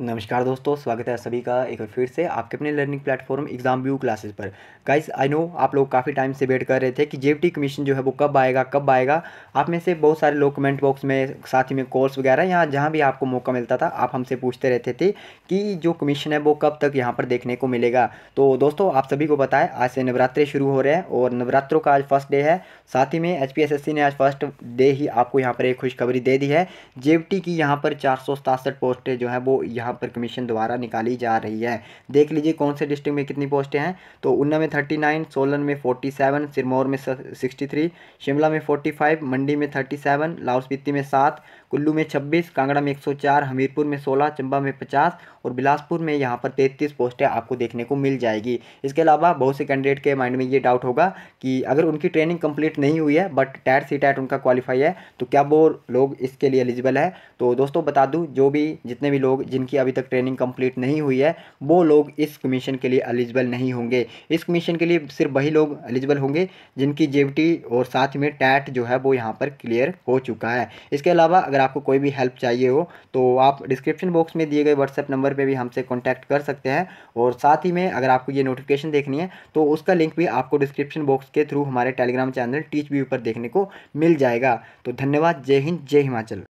नमस्कार दोस्तों स्वागत है सभी का एक बार फिर से आपके अपने learning platform exam view classes पर गाइस आई नो आप लोग काफ़ी टाइम से वेट कर रहे थे कि जेपीटी कमीशन जो है वो कब आएगा कब आएगा आप में से बहुत सारे लोग कमेंट बॉक्स में साथ ही में कोर्स वगैरह यहाँ जहाँ भी आपको मौका मिलता था आप हमसे पूछते रहते थे कि जो कमीशन है वो कब तक यहाँ पर देखने को मिलेगा तो दोस्तों आप सभी को बताएं आज से नवरात्रे शुरू हो रहे हैं और नवरात्रों का आज फर्स्ट डे है साथ ही में एच ने आज फर्स्ट डे ही आपको यहाँ पर एक खुशखबरी दे दी है जे की यहाँ पर चार पोस्टें जो है वो यहाँ यहाँ पर कमीशन द्वारा निकाली जा रही है देख लीजिए कौन से डिस्ट्रिक्ट में कितनी पोस्टें हैं तो ऊना में थर्टी नाइन सोलन में फोर्टी सेवन सिरमौर में सिक्सटी थ्री शिमला में फोर्टी फाइव मंडी में थर्टी सेवन लाहौल स्पीति में सात कुल्लू में छब्बीस कांगड़ा में एक सौ चार हमीरपुर में सोलह चंबा में पचास और बिलासपुर में यहाँ पर तैंतीस पोस्टें आपको देखने को मिल जाएगी इसके अलावा बहुत से कैंडिडेट के माइंड में ये डाउट होगा कि अगर उनकी ट्रेनिंग कंप्लीट नहीं हुई है बट टैट सी टैट उनका क्वालिफाई है तो क्या वो लोग इसके लिए एलिजिबल है तो दोस्तों बता दूँ जो भी जितने भी लोग जिनकी अभी तक ट्रेनिंग कंप्लीट नहीं हुई है वो लोग इस कमीशन के लिए एलिजिबल नहीं होंगे इस कमीशन के लिए सिर्फ वही लोग एलिजिबल होंगे जिनकी जेबटी और साथ में टैट जो है वो यहाँ पर क्लियर हो चुका है इसके अलावा अगर आपको कोई भी हेल्प चाहिए हो तो आप डिस्क्रिप्शन बॉक्स में दिए गए व्हाट्सएप नंबर पर भी हमसे कॉन्टैक्ट कर सकते हैं और साथ ही में अगर आपको ये नोटिफिकेशन देखनी है तो उसका लिंक भी आपको डिस्क्रिप्शन बॉक्स के थ्रू हमारे टेलीग्राम चैनल टीच व्यू पर देखने को मिल जाएगा तो धन्यवाद जय हिंद जय हिमाचल